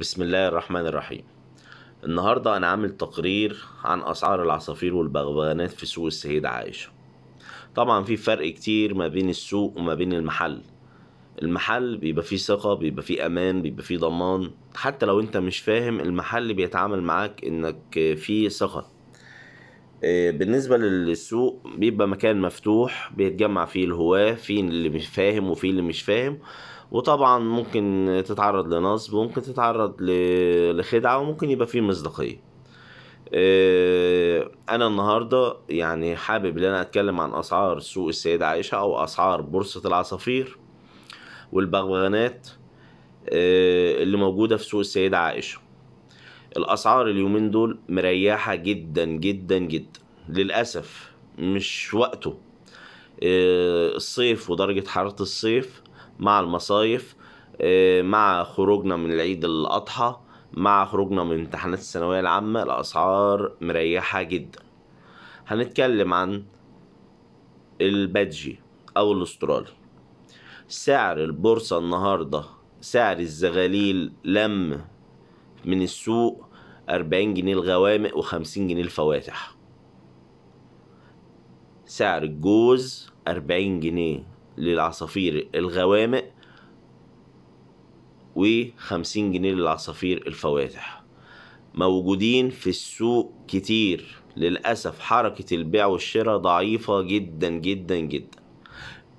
بسم الله الرحمن الرحيم النهاردة أنا عامل تقرير عن أسعار العصافير والبغبغانات في سوق السيدة عائشة طبعا في فرق كتير ما بين السوق وما بين المحل المحل بيبقى فيه ثقة بيبقى فيه أمان بيبقى فيه ضمان حتى لو أنت مش فاهم المحل بيتعامل معاك إنك فيه ثقة آه، بالنسبة للسوق بيبقى مكان مفتوح بيتجمع فيه الهواة في اللي فاهم وفي اللي مش فاهم وطبعا ممكن تتعرض لنصب وممكن تتعرض لخدعة وممكن يبقى فيه مصداقية آه، انا النهارده يعني حابب ان انا اتكلم عن اسعار سوق السيدة عائشة او اسعار بورصة العصافير والبغبغانات آه، اللي موجودة في سوق السيدة عائشة الاسعار اليومين دول مريحه جدا جدا جدا للاسف مش وقته آه، الصيف ودرجه حراره الصيف مع المصايف آه، مع خروجنا من العيد الاضحى مع خروجنا من امتحانات الثانويه العامه الاسعار مريحه جدا هنتكلم عن البادجي او الاسترالي سعر البورصه النهارده سعر الزغاليل لم من السوق 40 جنيه الغوامق و50 جنيه الفواتح سعر الجوز 40 جنيه للعصافير الغوامق و50 جنيه للعصافير الفواتح موجودين في السوق كتير للأسف حركة البيع والشراء ضعيفة جدا جدا جدا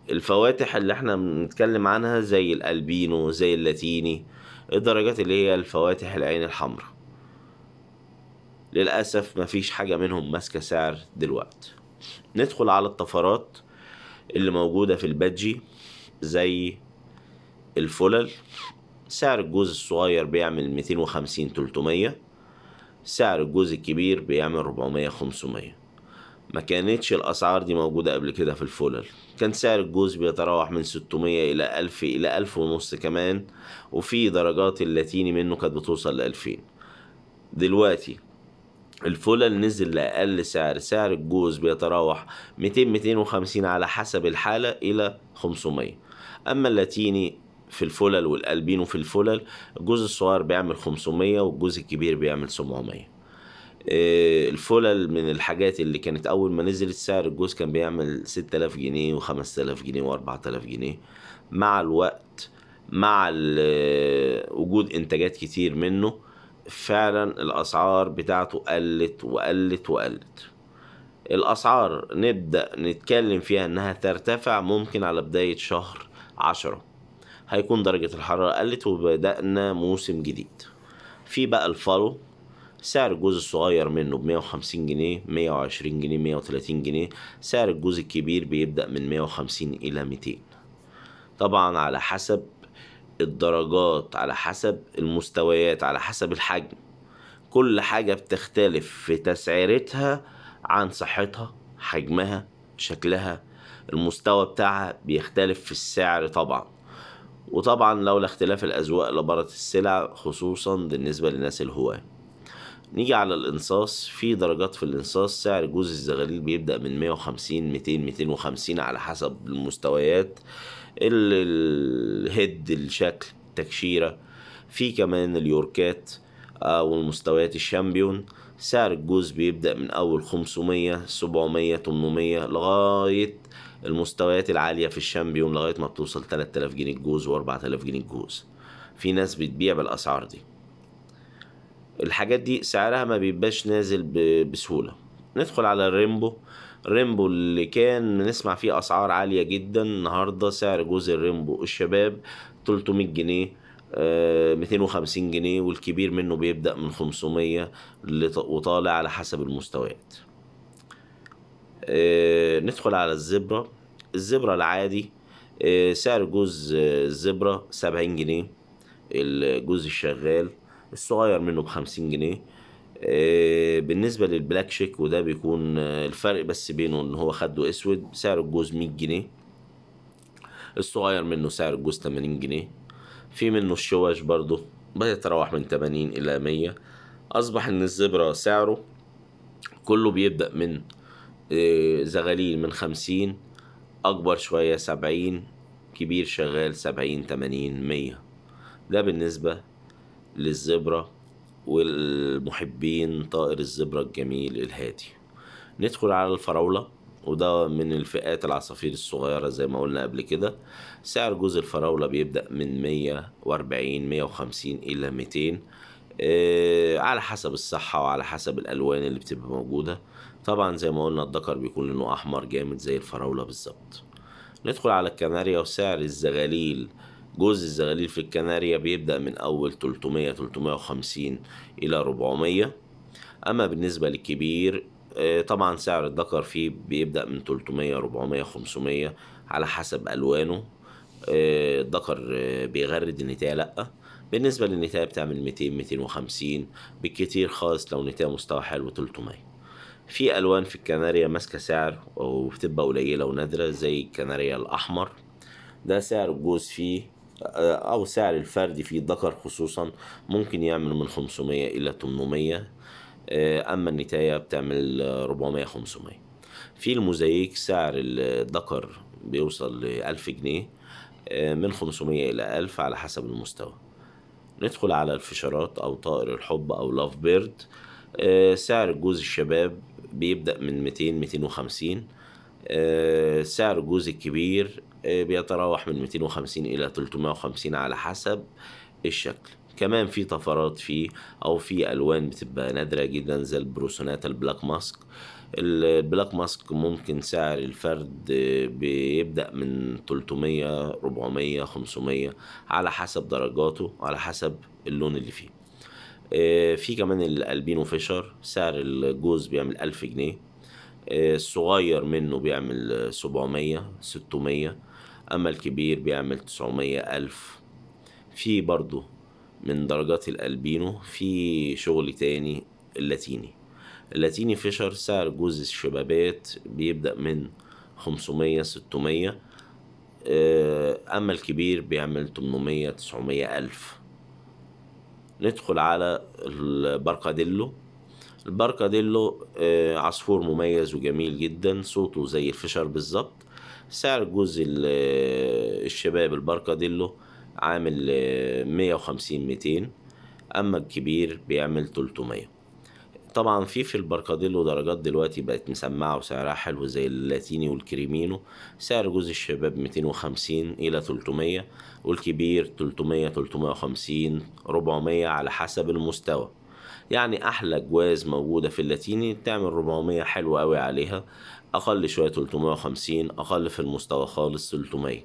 الفواتح اللي احنا بنتكلم عنها زي الألبينو زي اللاتيني الدرجات اللي هي الفواتح العين الحمراء للأسف مفيش حاجة منهم ماسكة سعر دلوقت ندخل على الطفرات اللي موجودة في البادجي زي الفلل سعر الجوز الصغير بيعمل 250 300 سعر الجوز الكبير بيعمل 400 500 ما كانتش الأسعار دي موجودة قبل كده في الفولر كان سعر الجوز بيتراوح من 600 إلى 1000 إلى 1000 ونص كمان وفي درجات اللاتيني منه كانت بتوصل ل 2000 دلوقتي الفولر نزل لأقل سعر سعر الجوز بيتراوح 200 250 على حسب الحالة إلى 500 أما اللاتيني في الفولل والألبينو في الفولل الجزء الصغير بيعمل 500 والجزء الكبير بيعمل 700 آه، الفلل من الحاجات اللي كانت اول ما نزلت سعر الجوز كان بيعمل 6000 جنيه و5000 جنيه و4000 جنيه مع الوقت مع آه، وجود انتاجات كتير منه فعلا الاسعار بتاعته قلت وقلت وقلت الاسعار نبدا نتكلم فيها انها ترتفع ممكن على بدايه شهر عشرة هيكون درجه الحراره قلت وبدانا موسم جديد في بقى الفالو سعر الجوز الصغير منه ب 150 جنيه 120 جنيه 130 جنيه سعر الجوز الكبير بيبدأ من 150 إلى 200 طبعا على حسب الدرجات على حسب المستويات على حسب الحجم كل حاجة بتختلف في تسعيرتها عن صحتها حجمها شكلها المستوى بتاعها بيختلف في السعر طبعا وطبعا لولا اختلاف الأذواق لبرت السلع خصوصا بالنسبة للناس الهواه نيجي على الانصاص في درجات في الانصاص سعر جوز الزغاليل بيبدا من 150 200 250 على حسب المستويات الهيد الشكل التكشيره في كمان اليوركات او آه، المستويات الشامبيون سعر الجوز بيبدا من اول 500 700 800 لغايه المستويات العاليه في الشامبيون لغايه ما بتوصل 3000 جنيه الجوز و4000 جنيه الجوز في ناس بتبيع بالاسعار دي الحاجات دي سعرها ما بيبقاش نازل بسهوله ندخل على الريمبو ريمبو اللي كان بنسمع فيه اسعار عاليه جدا النهارده سعر جوز الريمبو الشباب 300 جنيه 250 آه، جنيه والكبير منه بيبدأ من 500 وطالع على حسب المستويات آه، ندخل على الزبرة الزبرة العادي آه، سعر جوز الزبرة 70 جنيه الجوز الشغال الصغير منه ب 50 جنيه آه، بالنسبة للبلاك شيك وده بيكون آه، الفرق بس بينه ان هو خده اسود سعر الجوز 100 جنيه الصغير منه سعر الجوز 80 جنيه في منه الشواش برضه بيتراوح من 80 الى 100 اصبح ان الزبرة سعره كله بيبدأ من آه، زغليل من 50 اكبر شوية 70 كبير شغال 70 80 100 ده بالنسبة للزبرة والمحبين طائر الزبرة الجميل الهادي ندخل على الفراولة وده من الفئات العصافير الصغيرة زي ما قلنا قبل كده سعر جوز الفراولة بيبدأ من 140 150 إلى 200 إيه على حسب الصحة وعلى حسب الألوان اللي بتبقى موجودة طبعا زي ما قلنا الدكر بيكون لونه أحمر جامد زي الفراولة بالظبط ندخل على الكناريا وسعر الزغاليل جزء الزغاليل في الكناريا بيبدأ من أول 300 350 إلى 400 أما بالنسبة للكبير آه، طبعا سعر الدكر فيه بيبدأ من 300 400 500 على حسب ألوانه آه، الدكر آه، بيغرد النتاية لأ بالنسبة للنتاية بتعمل 200 250 بالكتير خالص لو نتاية مستوى حلو 300 في ألوان في الكناريا ماسكة سعر وبتبقى قليلة ونادرة زي الكناريا الأحمر ده سعر الجوز فيه آه، او سعر الفردي في الذكر خصوصا ممكن يعمل من 500 الى 800 آه، اما النتايه بتعمل 400 500 في الموزايك سعر الذكر بيوصل ل 1000 جنيه آه، من 500 الى 1000 على حسب المستوى ندخل على الفشارات او طائر الحب او لاف بيرد سعر جوز الشباب بيبدا من 200 250 آه، سعر جوز الكبير آه، بيتراوح من 250 الى 350 على حسب الشكل كمان في طفرات فيه او في الوان بتبقى نادره جدا زي البروسونات البلاك ماسك البلاك ماسك ممكن سعر الفرد آه، بيبدا من 300 400 500 على حسب درجاته على حسب اللون اللي فيه في كمان الالبينو فيشر سعر الجوز بيعمل 1000 جنيه الصغير منه بيعمل 700 600 اما الكبير بيعمل 900 ألف في برضه من درجات الالبينو في شغل تاني اللاتيني اللاتيني فيشر سعر جوز الشبابات بيبدأ من 500 600 آه، أما الكبير بيعمل 800 900 ألف ندخل على البركاديلو البركاديلو آه، عصفور مميز وجميل جدا صوته زي الفشر بالظبط سعر جوز آه، الشباب البركاديلو عامل 150 آه، 200 اما الكبير بيعمل 300 طبعا في في البركاديلو درجات دلوقتي بقت مسمعه وسعرها حلو زي اللاتيني والكريمينو سعر جوز الشباب 250 الى 300 والكبير 300 350 400 على حسب المستوى يعني احلى جواز موجوده في اللاتيني تعمل 400 حلو قوي عليها اقل شويه 350 اقل في المستوى خالص 300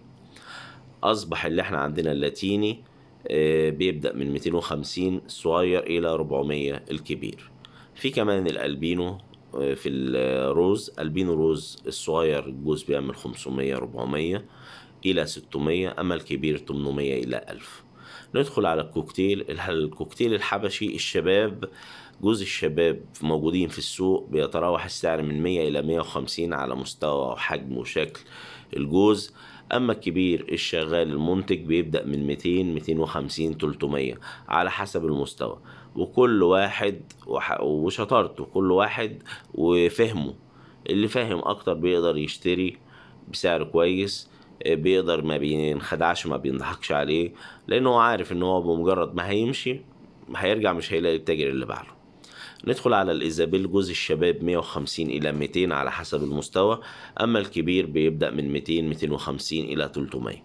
اصبح اللي احنا عندنا اللاتيني آه، بيبدا من 250 صغير الى 400 الكبير في كمان الالبينو آه، في الروز البينو روز الصغير الجوز بيعمل 500 400 الى 600 اما الكبير 800 الى 1000 ندخل على الكوكتيل الكوكتيل الحبشي الشباب جزء الشباب موجودين في السوق بيتراوح السعر من 100 إلى 150 على مستوى وحجم وشكل الجوز اما الكبير الشغال المنتج بيبدا من 200 250 300 على حسب المستوى وكل واحد وشطارته كل واحد وفهمه اللي فاهم اكتر بيقدر يشتري بسعر كويس بيقدر ما بينخدعش ما بينضحكش عليه لانه عارف ان هو بمجرد ما هيمشي هيرجع مش هيلاقي التاجر اللي بعده ندخل على الإيزابيل جزء الشباب 150 إلى 200 على حسب المستوى أما الكبير بيبدأ من 200 250 إلى 300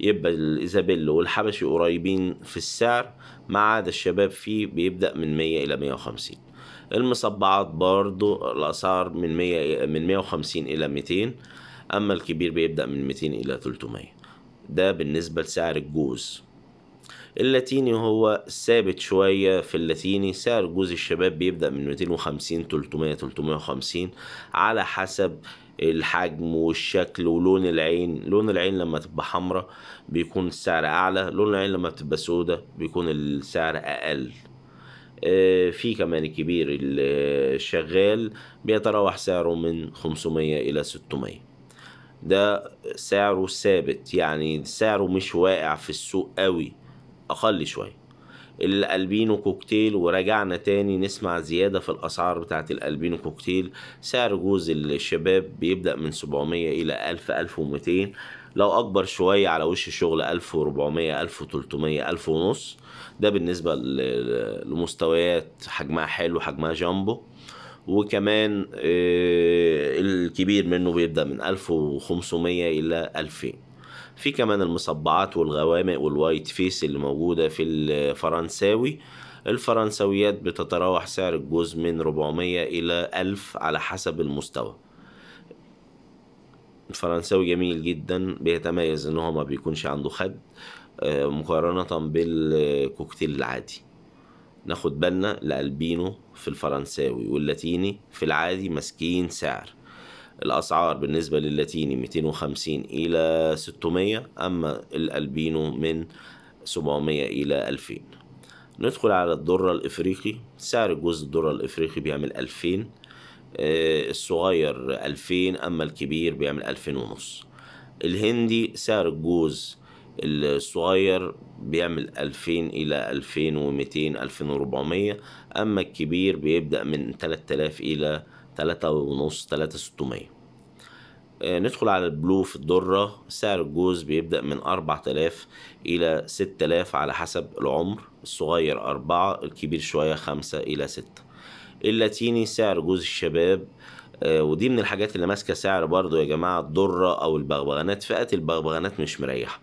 يبقى الإيزابيل والحبشي قريبين في السعر ما عدا الشباب فيه بيبدأ من 100 إلى 150 المصبعات برضو الأسعار من 100 من 150 إلى 200 اما الكبير بيبدا من 200 الى 300 ده بالنسبه لسعر الجوز اللاتيني هو ثابت شوية في اللاتيني سعر جوز الشباب بيبدأ من 250 300 350 على حسب الحجم والشكل ولون العين لون العين لما تبقى حمراء بيكون السعر أعلى لون العين لما تبقى سودة بيكون السعر أقل آه، في كمان الكبير الشغال بيتراوح سعره من 500 إلى 600 ده سعره ثابت يعني سعره مش واقع في السوق قوي اقل شويه الالبينو كوكتيل ورجعنا تاني نسمع زيادة في الأسعار بتاعة الالبينو كوكتيل سعر جوز الشباب بيبدأ من 700 إلى 1000 1200 لو أكبر شوية على وش الشغل 1400 1300 1000 ونص ده بالنسبة لمستويات حجمها حلو حجمها جامبو وكمان آه، الكبير منه بيبدأ من 1500 إلى 2000 في كمان المصبعات والغوامق والوايت فيس اللي موجودة في الفرنساوي الفرنساويات بتتراوح سعر الجوز من 400 إلى 1000 على حسب المستوى الفرنساوي جميل جدا بيتميز ان هو ما بيكونش عنده خد آه، مقارنة بالكوكتيل العادي ناخد بالنا لألبينو في الفرنساوي واللاتيني في العادي ماسكين سعر الأسعار بالنسبة للاتيني 250 إلى 600 أما الألبينو من 700 إلى 2000 ندخل على الدرة الإفريقي سعر جزء الدرة الإفريقي بيعمل 2000 آه، الصغير 2000 أما الكبير بيعمل 2000 ونص الهندي سعر الجوز الصغير بيعمل 2000 إلى 2200 2400 أما الكبير بيبدأ من 3000 إلى تلاتة 3600 آه، ندخل على البلو في الدرة سعر الجوز بيبدأ من 4000 إلى 6000 على حسب العمر الصغير أربعة الكبير شوية خمسة إلى ستة اللاتيني سعر جوز الشباب آه، ودي من الحاجات اللي ماسكه سعر برضو يا جماعه الدره او البغبغانات فئه البغبغانات مش مريحه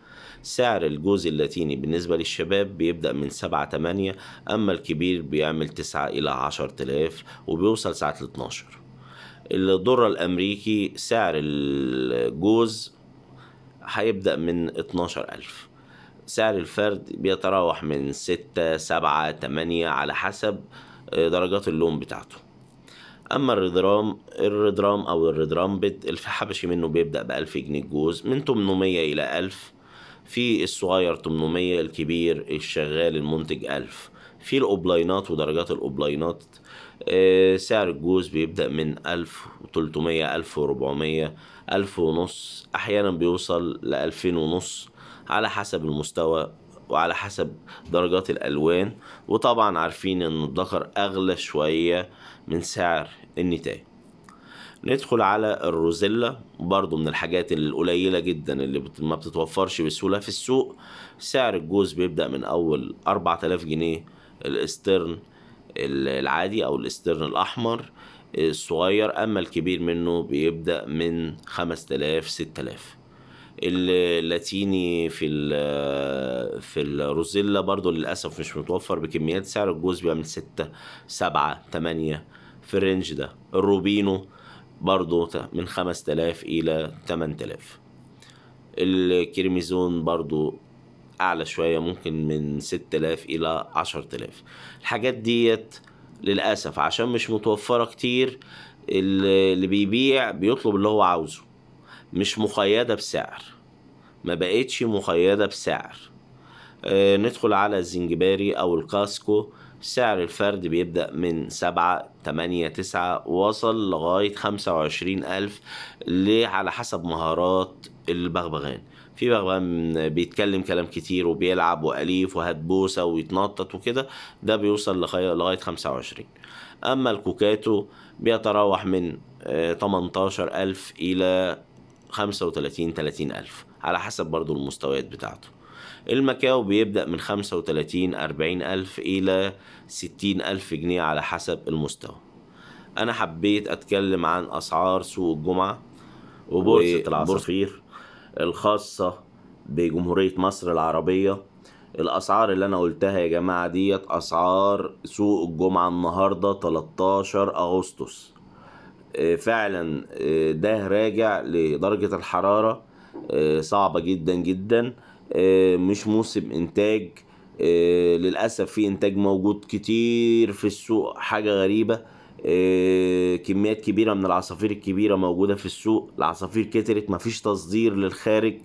سعر الجوز اللاتيني بالنسبة للشباب بيبدأ من سبعة تمانية أما الكبير بيعمل تسعة إلى عشر تلاف وبيوصل ساعة الاتناشر الدرة الأمريكي سعر الجوز هيبدأ من اتناشر ألف سعر الفرد بيتراوح من ستة سبعة تمانية على حسب آه، درجات اللون بتاعته اما الردرام الردرام او الردرام بيت الحبشي منه بيبدا بألف جنيه الجوز من 800 الى 1000 في الصغير 800 الكبير الشغال المنتج 1000 في الاوبلاينات ودرجات الاوبلاينات آه، سعر الجوز بيبدأ من 1300 1400 1000 ونص أحيانا بيوصل ل 2000 ونص على حسب المستوى وعلى حسب درجات الألوان وطبعا عارفين إن الذكر أغلى شوية من سعر النتاج ندخل على الروزيلا برضو من الحاجات القليلة جدا اللي ما بتتوفرش بسهولة في السوق سعر الجوز بيبدأ من أول 4000 جنيه الاسترن العادي أو الاسترن الأحمر الصغير أما الكبير منه بيبدأ من 5000 6000 اللاتيني في في الروزيلا برضو للأسف مش متوفر بكميات سعر الجوز بيبقى من 6 7 8 في الرينج ده الروبينو برضو من تلاف إلى تلاف الكريميزون برضو أعلى شوية ممكن من تلاف إلى عشر تلاف الحاجات ديت للأسف عشان مش متوفرة كتير اللي بيبيع بيطلب اللي هو عاوزه مش مقيدة بسعر ما بقتش مقيدة بسعر آه، ندخل على الزنجباري أو الكاسكو سعر الفرد بيبدأ من سبعة تمانية تسعة وصل لغاية خمسة وعشرين ألف على حسب مهارات البغبغان في بغبغان بيتكلم كلام كتير وبيلعب وأليف وهات بوسة ويتنطط وكده ده بيوصل لغاية خمسة وعشرين أما الكوكاتو بيتراوح من آه، تمنتاشر ألف إلى خمسة وتلاتين تلاتين ألف على حسب برضو المستويات بتاعته المكاو بيبدأ من 35 40 ألف إلى 60 ألف جنيه على حسب المستوى أنا حبيت أتكلم عن أسعار سوق الجمعة وبورصة العصافير الخاصة بجمهورية مصر العربية الأسعار اللي أنا قلتها يا جماعة ديت أسعار سوق الجمعة النهاردة 13 أغسطس آه، فعلا آه، ده راجع لدرجة الحرارة آه، صعبة جدا جدا آه، مش موسم انتاج آه، للاسف في انتاج موجود كتير في السوق حاجه غريبه آه، كميات كبيره من العصافير الكبيره موجوده في السوق العصافير كترت مفيش تصدير للخارج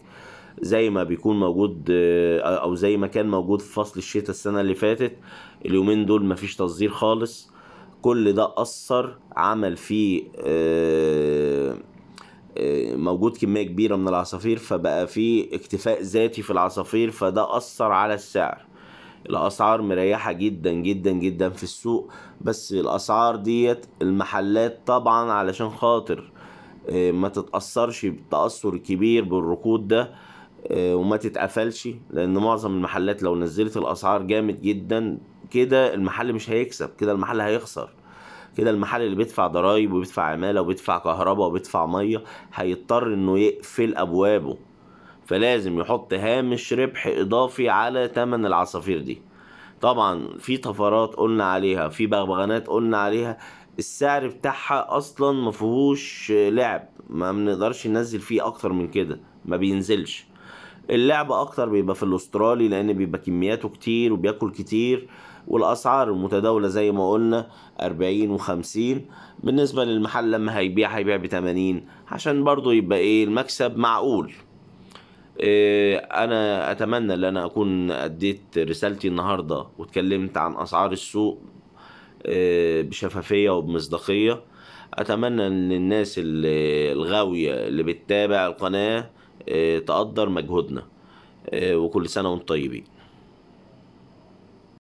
زي ما بيكون موجود او زي ما كان موجود في فصل الشتاء السنه اللي فاتت اليومين دول مفيش تصدير خالص كل ده اثر عمل فيه آه، موجود كميه كبيره من العصافير فبقى في اكتفاء ذاتي في العصافير فده اثر على السعر الاسعار مريحه جدا جدا جدا في السوق بس الاسعار ديت المحلات طبعا علشان خاطر آه، ما تتاثرش بتاثر كبير بالركود ده آه، وما تتقفلش لان معظم المحلات لو نزلت الاسعار جامد جدا كده المحل مش هيكسب كده المحل هيخسر كده المحل اللي بيدفع ضرايب وبيدفع عماله وبيدفع كهرباء وبيدفع ميه هيضطر انه يقفل ابوابه فلازم يحط هامش ربح اضافي على تمن العصافير دي طبعا في طفرات قلنا عليها في بغبغانات قلنا عليها السعر بتاعها اصلا مفيهوش لعب ما بنقدرش ننزل فيه اكتر من كده ما بينزلش اللعب اكتر بيبقى في الاسترالي لان بيبقى كمياته كتير وبياكل كتير والاسعار المتداوله زي ما قلنا 40 و50 بالنسبه للمحل لما هيبيع هيبيع ب 80 عشان برضو يبقى ايه المكسب معقول آه، انا اتمنى ان انا اكون اديت رسالتي النهارده واتكلمت عن اسعار السوق آه، بشفافيه وبمصداقيه اتمنى ان الناس الغاويه اللي بتتابع القناه آه، تقدر مجهودنا وكل سنه وانتم طيبين